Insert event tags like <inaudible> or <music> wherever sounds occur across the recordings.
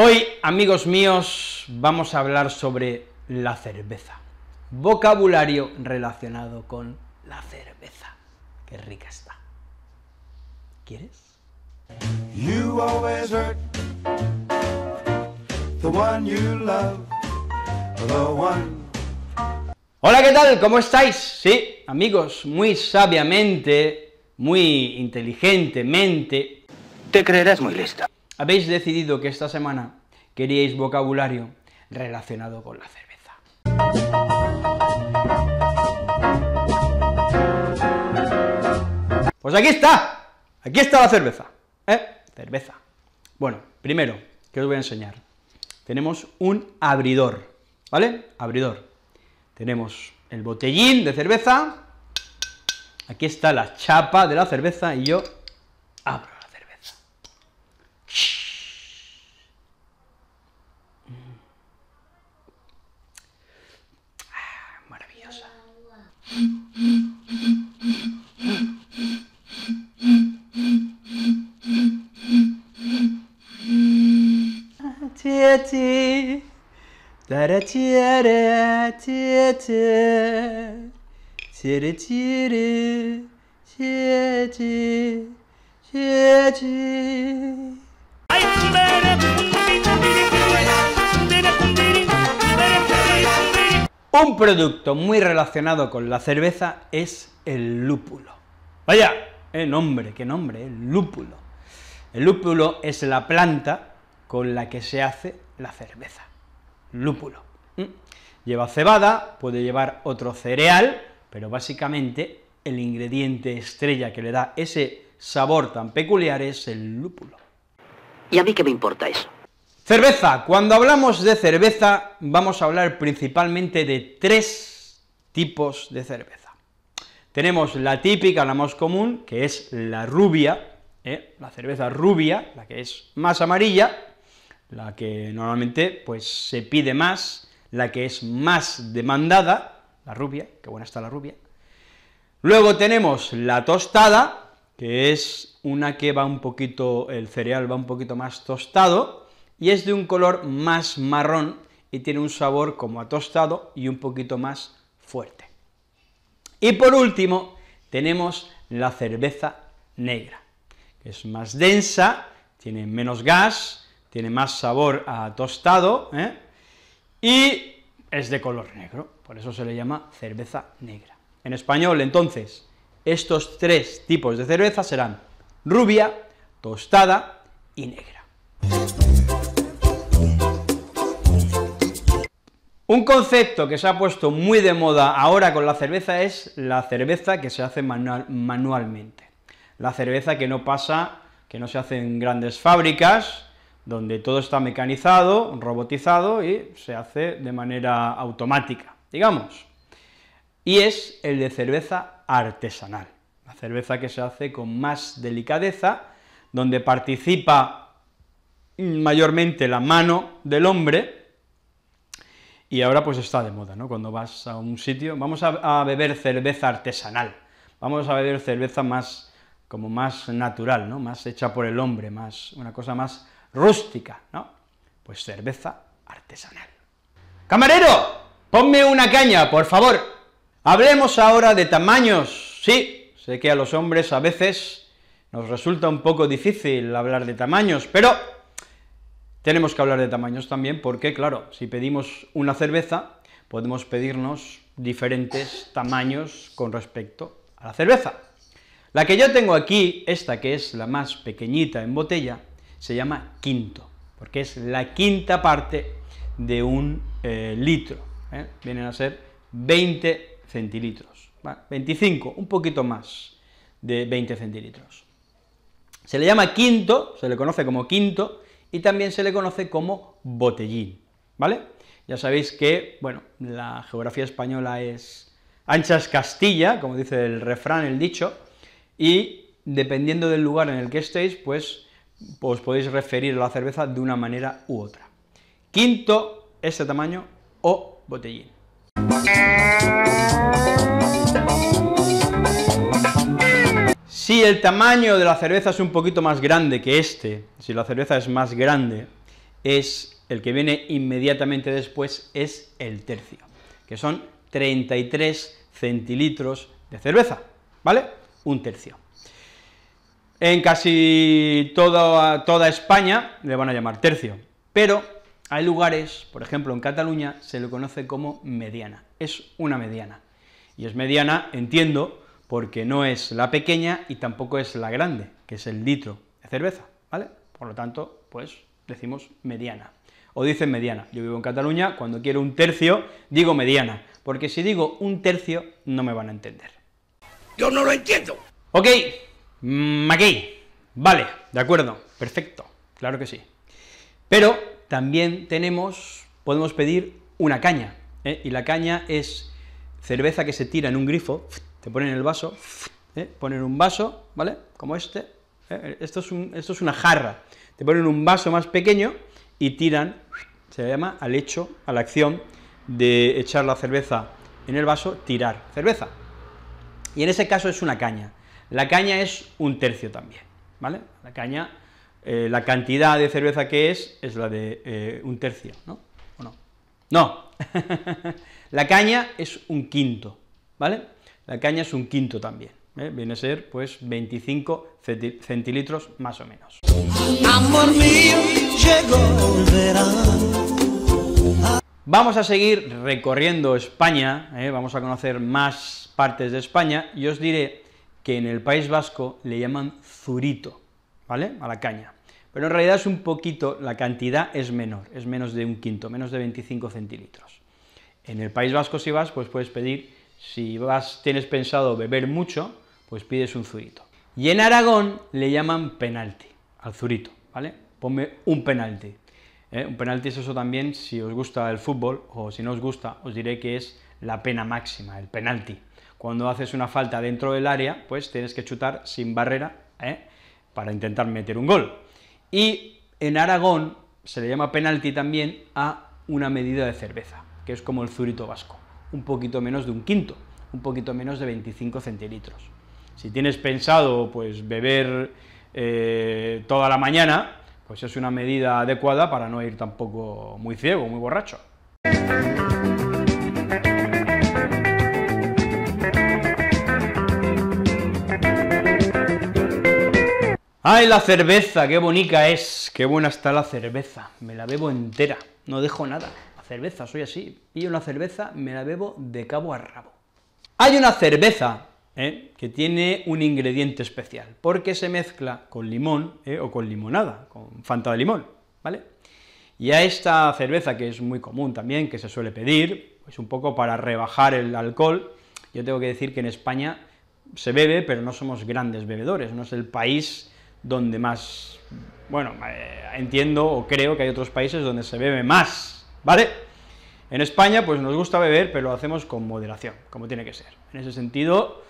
Hoy, amigos míos, vamos a hablar sobre la cerveza. Vocabulario relacionado con la cerveza. Qué rica está. ¿Quieres? Hola, ¿qué tal? ¿Cómo estáis? Sí, amigos, muy sabiamente, muy inteligentemente. Te creerás muy lista habéis decidido que esta semana queríais vocabulario relacionado con la cerveza. Pues aquí está, aquí está la cerveza, ¿eh? Cerveza. Bueno, primero, ¿qué os voy a enseñar? Tenemos un abridor, ¿vale? Abridor. Tenemos el botellín de cerveza, aquí está la chapa de la cerveza y yo abro. Un producto muy relacionado con la cerveza es el lúpulo. Vaya, ¡el nombre, qué nombre, el lúpulo. El lúpulo es la planta con la que se hace la cerveza. Lúpulo. Mm. Lleva cebada, puede llevar otro cereal, pero básicamente el ingrediente estrella que le da ese sabor tan peculiar es el lúpulo. ¿Y a mí qué me importa eso? Cerveza. Cuando hablamos de cerveza, vamos a hablar principalmente de tres tipos de cerveza. Tenemos la típica, la más común, que es la rubia, ¿eh? la cerveza rubia, la que es más amarilla, la que normalmente pues se pide más, la que es más demandada, la rubia, qué buena está la rubia. Luego tenemos la tostada, que es una que va un poquito, el cereal va un poquito más tostado, y es de un color más marrón, y tiene un sabor como a tostado y un poquito más fuerte. Y por último, tenemos la cerveza negra, que es más densa, tiene menos gas, tiene más sabor a tostado, ¿eh? y es de color negro, por eso se le llama cerveza negra. En español, entonces, estos tres tipos de cerveza serán rubia, tostada y negra. Un concepto que se ha puesto muy de moda ahora con la cerveza es la cerveza que se hace manualmente. La cerveza que no pasa, que no se hace en grandes fábricas, donde todo está mecanizado, robotizado y se hace de manera automática, digamos. Y es el de cerveza artesanal, la cerveza que se hace con más delicadeza, donde participa mayormente la mano del hombre, y ahora pues está de moda, ¿no? Cuando vas a un sitio, vamos a, beber cerveza artesanal, vamos a beber cerveza más, como más natural, ¿no? Más hecha por el hombre, más, una cosa más rústica, ¿no? Pues cerveza artesanal. ¡Camarero! Ponme una caña, por favor. Hablemos ahora de tamaños. Sí, sé que a los hombres a veces nos resulta un poco difícil hablar de tamaños, pero tenemos que hablar de tamaños también porque, claro, si pedimos una cerveza, podemos pedirnos diferentes tamaños con respecto a la cerveza. La que yo tengo aquí, esta que es la más pequeñita en botella, se llama quinto, porque es la quinta parte de un eh, litro. ¿eh? Vienen a ser 20 centilitros, 25, un poquito más de 20 centilitros. Se le llama quinto, se le conoce como quinto, y también se le conoce como botellín, ¿vale? Ya sabéis que, bueno, la geografía española es anchas Castilla, como dice el refrán, el dicho, y dependiendo del lugar en el que estéis, pues os podéis referir a la cerveza de una manera u otra. Quinto, este tamaño o botellín. Si el tamaño de la cerveza es un poquito más grande que este, si la cerveza es más grande, es el que viene inmediatamente después, es el tercio, que son 33 centilitros de cerveza, ¿vale? Un tercio en casi toda, España le van a llamar tercio, pero hay lugares, por ejemplo en Cataluña, se le conoce como mediana, es una mediana. Y es mediana, entiendo, porque no es la pequeña y tampoco es la grande, que es el litro de cerveza, ¿vale? Por lo tanto, pues decimos mediana. O dicen mediana. Yo vivo en Cataluña, cuando quiero un tercio, digo mediana, porque si digo un tercio, no me van a entender. Yo no lo entiendo. Ok, aquí, mm, Vale, de acuerdo, perfecto, claro que sí. Pero también tenemos, podemos pedir una caña, ¿eh? y la caña es cerveza que se tira en un grifo, <sniffs> te ponen el vaso, <sniffs> ¿eh? ponen un vaso, ¿vale? Como este, ¿eh? esto, es esto es una jarra, te ponen un vaso más pequeño y tiran, <sniffs> se llama al hecho, a la acción de echar la cerveza en el vaso, tirar cerveza. Y en ese caso es una caña. La caña es un tercio también, ¿vale? La caña, eh, la cantidad de cerveza que es, es la de eh, un tercio, ¿no? ¿O no? No, <laughs> la caña es un quinto, ¿vale? La caña es un quinto también, ¿eh? viene a ser, pues, 25 centilitros más o menos. Vamos a seguir recorriendo España, vamos a conocer más partes de España y os diré que en el País Vasco le llaman zurito, ¿vale? A la caña. Pero en realidad es un poquito, la cantidad es menor, es menos de un quinto, menos de 25 centilitros. En el País Vasco si vas, pues puedes pedir, si vas, tienes pensado beber mucho, pues pides un zurito. Y en Aragón le llaman penalti, al zurito, ¿vale? Ponme un penalti. ¿eh? Un penalti es eso también, si os gusta el fútbol o si no os gusta, os diré que es la pena máxima, el penalti, cuando haces una falta dentro del área, pues tienes que chutar sin barrera ¿eh? para intentar meter un gol. Y en Aragón se le llama penalti también a una medida de cerveza, que es como el zurito vasco, un poquito menos de un quinto, un poquito menos de 25 centilitros. Si tienes pensado pues beber eh, toda la mañana, pues es una medida adecuada para no ir tampoco muy ciego, muy borracho. ¡Ay, la cerveza! ¡Qué bonita es! ¡Qué buena está la cerveza! Me la bebo entera, no dejo nada. La cerveza, soy así. Pillo una cerveza, me la bebo de cabo a rabo. Hay una cerveza ¿eh? que tiene un ingrediente especial, porque se mezcla con limón ¿eh? o con limonada, con fanta de limón, ¿vale? Y a esta cerveza, que es muy común también, que se suele pedir, es pues un poco para rebajar el alcohol, yo tengo que decir que en España se bebe, pero no somos grandes bebedores, no es el país donde más, bueno, eh, entiendo o creo que hay otros países donde se bebe más, ¿vale? En España, pues nos gusta beber, pero lo hacemos con moderación, como tiene que ser. En ese sentido,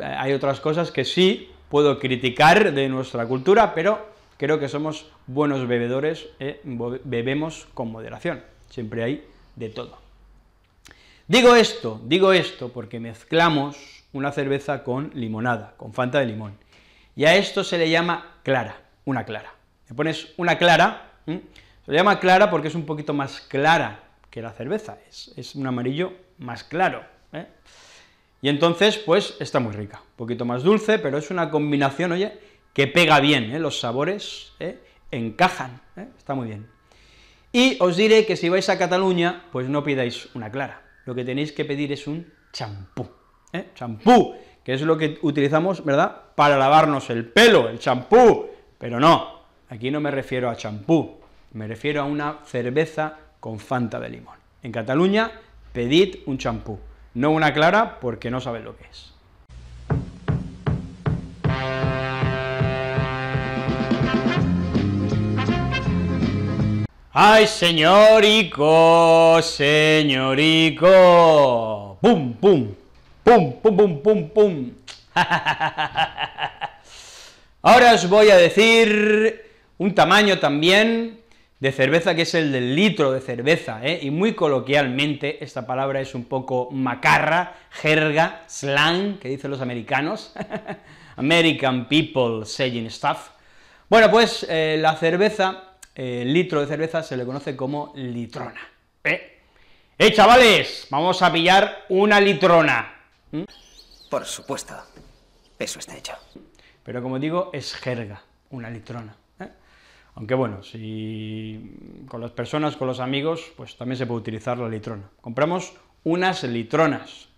eh, hay otras cosas que sí puedo criticar de nuestra cultura, pero creo que somos buenos bebedores, eh, bebemos con moderación, siempre hay de todo. Digo esto, digo esto porque mezclamos una cerveza con limonada, con fanta de limón. Y a esto se le llama clara, una clara. Le pones una clara, se le llama clara porque es un poquito más clara que la cerveza, es, un amarillo más claro. ¿eh? Y entonces, pues, está muy rica, un poquito más dulce, pero es una combinación, oye, que pega bien, ¿eh? los sabores ¿eh? encajan, está muy bien. Y os diré que si vais a Cataluña, pues no pidáis una clara, lo que tenéis que pedir es un champú, champú, que es lo que utilizamos, ¿verdad?, para lavarnos el pelo, el champú, pero no, aquí no me refiero a champú, me refiero a una cerveza con fanta de limón. En Cataluña pedid un champú, no una clara porque no sabéis lo que es. ¡Ay, señorico! ¡Señorico! ¡Pum, pum! ¡Pum, pum, pum, pum, pum! <laughs> Ahora os voy a decir un tamaño también de cerveza que es el del litro de cerveza, ¿eh? y muy coloquialmente esta palabra es un poco macarra, jerga, slang, que dicen los americanos, <laughs> American people saying stuff. Bueno, pues eh, la cerveza, eh, el litro de cerveza se le conoce como litrona. ¡Eh, ¡Eh chavales! Vamos a pillar una litrona. ¿Mm? Por supuesto, eso está hecho. Pero como digo, es jerga, una litrona. ¿eh? Aunque bueno, si con las personas, con los amigos, pues también se puede utilizar la litrona. Compramos unas litronas.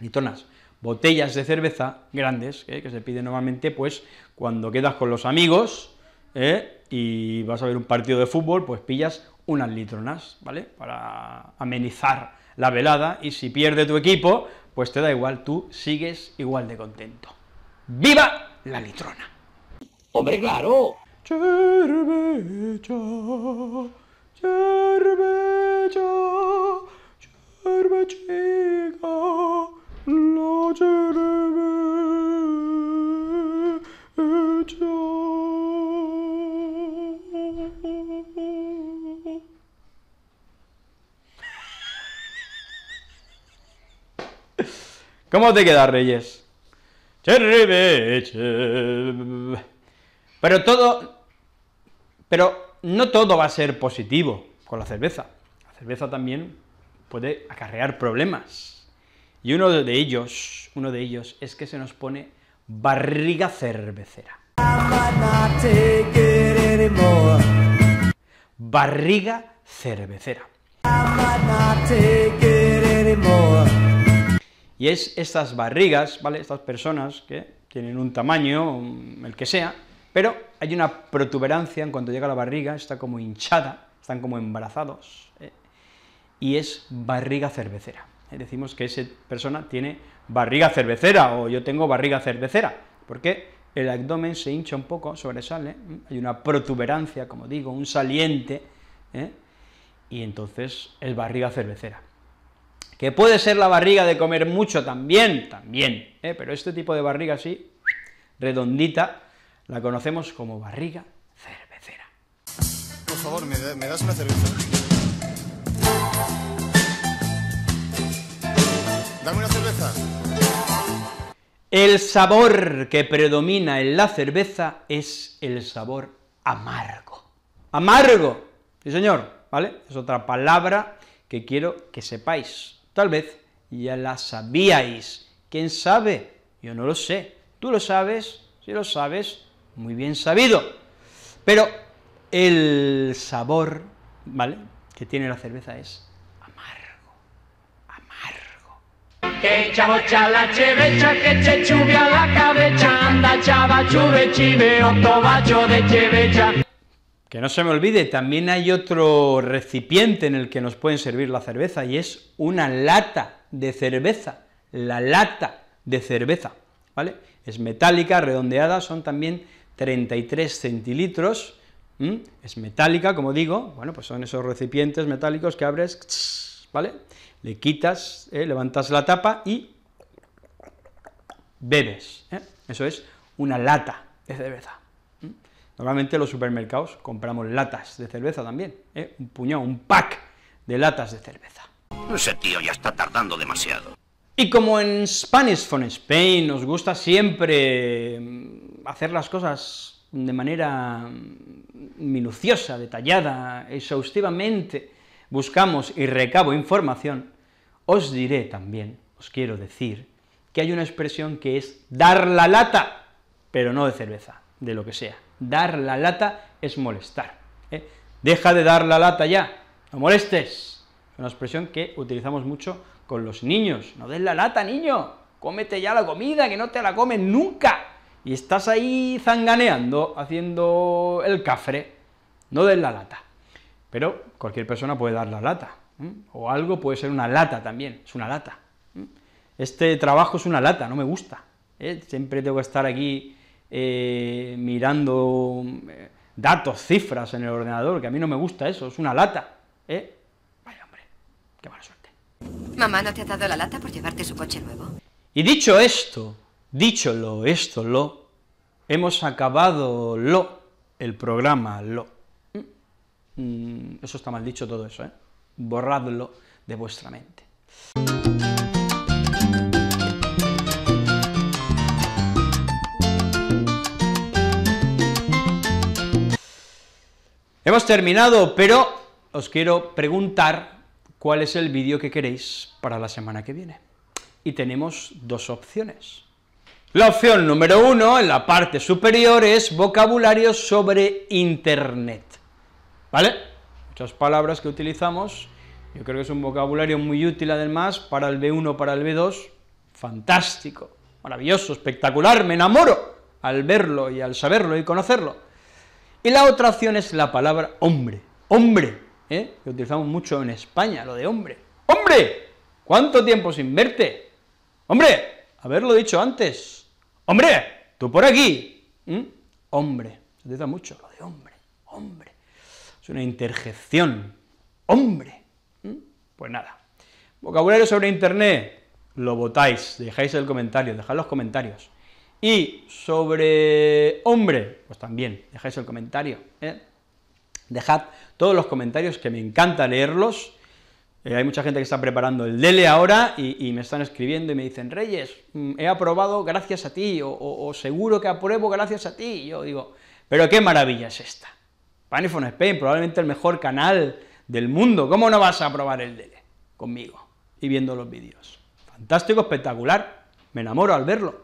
Litronas botellas de cerveza grandes, ¿eh? que se pide normalmente, pues, cuando quedas con los amigos ¿eh? y vas a ver un partido de fútbol, pues pillas unas litronas, ¿vale? Para amenizar la velada y si pierde tu equipo, pues te da igual, tú sigues igual de contento. ¡Viva la litrona! ¡Hombre, claro! ¿Cómo te queda, Reyes? Pero todo. Pero no todo va a ser positivo con la cerveza. La cerveza también puede acarrear problemas. Y uno de ellos, uno de ellos es que se nos pone barriga cervecera. Barriga cervecera y es estas barrigas, ¿vale? Estas personas que tienen un tamaño, el que sea, pero hay una protuberancia en cuanto llega la barriga, está como hinchada, están como embarazados, ¿eh? y es barriga cervecera. Eh, decimos que esa persona tiene barriga cervecera, o yo tengo barriga cervecera, porque el abdomen se hincha un poco, sobresale, ¿eh? hay una protuberancia, como digo, un saliente, y entonces es barriga cervecera que puede ser la barriga de comer mucho también, también, ¿eh? pero este tipo de barriga así, redondita, la conocemos como barriga cervecera. Por favor, me das una cerveza? Dame una cerveza. El sabor que predomina en la cerveza es el sabor amargo. Amargo, sí señor, ¿vale? Es otra palabra que quiero que sepáis. Tal vez ya la sabíais. ¿Quién sabe? Yo no lo sé. ¿Tú lo sabes? Si lo sabes, muy bien sabido. Pero el sabor, ¿vale?, que tiene la cerveza es amargo, amargo. Que la chevecha, que la anda chava chive, de chevecha. Que no se me olvide, también hay otro recipiente en el que nos pueden servir la cerveza y es una lata de cerveza, la lata de cerveza, ¿vale? Es metálica, redondeada, son también 33 centilitros, es metálica, como digo, bueno, pues son esos recipientes metálicos que abres, ¿vale? Le quitas, eh, levantas la tapa y bebes, ¿eh? eso es una lata de cerveza. Normalmente en los supermercados compramos latas de cerveza también, ¿eh? un puñado, un pack de latas de cerveza. Ese tío ya está tardando demasiado. Y como en Spanish from Spain nos gusta siempre mm, hacer las cosas de manera mm, minuciosa, detallada, exhaustivamente, buscamos y recabo información, os diré también, os quiero decir, que hay una expresión que es dar la lata, pero no de cerveza, de lo que sea. Dar la lata es molestar. ¿eh? Deja de dar la lata ya, no molestes. Una expresión que utilizamos mucho con los niños. No des la lata, niño, cómete ya la comida, que no te la comen nunca. Y estás ahí zanganeando, haciendo el cafre. No des la lata. Pero cualquier persona puede dar la lata. O algo puede ser una lata también, es una lata. Este trabajo es una lata, no me gusta. ¿eh? Siempre tengo que estar aquí eh, mirando eh, datos, cifras en el ordenador, que a mí no me gusta eso, es una lata, ¿eh? Vaya hombre, qué mala suerte. Mamá no te ha dado la lata por llevarte su coche nuevo. Y dicho esto, dicho lo, esto, lo, hemos acabado lo, el programa lo. Mm, eso está mal dicho todo eso, ¿eh? Borradlo de vuestra mente. Hemos terminado, pero os quiero preguntar cuál es el vídeo que queréis para la semana que viene. Y tenemos dos opciones. La opción número uno, en la parte superior, es vocabulario sobre Internet, ¿vale? Muchas palabras que utilizamos, yo creo que es un vocabulario muy útil además para el B1, para el B2, fantástico, maravilloso, espectacular, me enamoro al verlo y al saberlo y conocerlo. Y la otra opción es la palabra hombre, hombre, ¿eh? que utilizamos mucho en España, lo de hombre. ¡Hombre! ¿Cuánto tiempo sin verte? ¡Hombre! Haberlo dicho antes. ¡Hombre! ¡Tú por aquí! ¿Mm? Hombre. Se utiliza mucho lo de hombre, hombre. Es una interjección. ¡Hombre! ¿Mm? Pues nada. Vocabulario sobre Internet, lo votáis, dejáis el comentario, dejad los comentarios. Y sobre hombre, pues también, dejáis el comentario, ¿eh? Dejad todos los comentarios, que me encanta leerlos. Eh, hay mucha gente que está preparando el DELE ahora y, me están escribiendo y me dicen, Reyes, mm, he aprobado gracias a ti, o, seguro que apruebo gracias a ti. yo digo, pero qué maravilla es esta. Panifone Spain, probablemente el mejor canal del mundo, ¿cómo no vas a aprobar el DELE conmigo y viendo los vídeos? Fantástico, espectacular, me enamoro al verlo.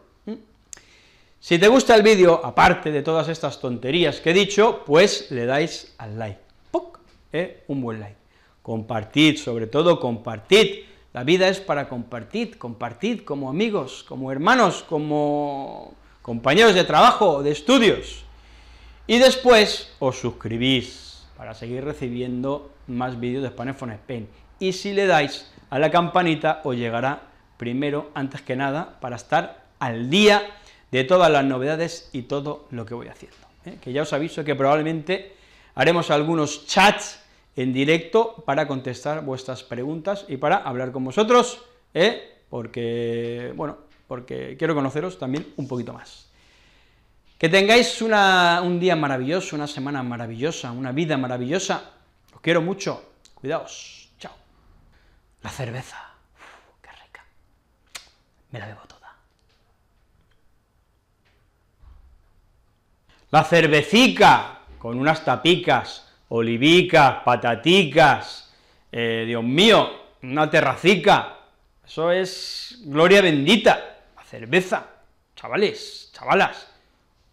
Si te gusta el vídeo, aparte de todas estas tonterías que he dicho, pues le dais al like, ¡puc!, eh, un buen like. Compartid, sobre todo compartid, la vida es para compartir, compartid como amigos, como hermanos, como compañeros de trabajo, de estudios. Y después os suscribís para seguir recibiendo más vídeos de Spanish for Spain. Y si le dais a la campanita os llegará primero, antes que nada, para estar al día de todas las novedades y todo lo que voy haciendo. ¿eh? Que ya os aviso que probablemente haremos algunos chats en directo para contestar vuestras preguntas y para hablar con vosotros, ¿eh? porque, bueno, porque quiero conoceros también un poquito más. Que tengáis un día maravilloso, una semana maravillosa, una vida maravillosa. Os quiero mucho. Cuidaos. Chao. La cerveza. qué rica. Me la debo. la cervecica, con unas tapicas, olivicas, pataticas, eh, Dios mío, una terracica, eso es gloria bendita, la cerveza, chavales, chavalas,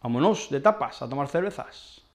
vámonos de tapas a tomar cervezas.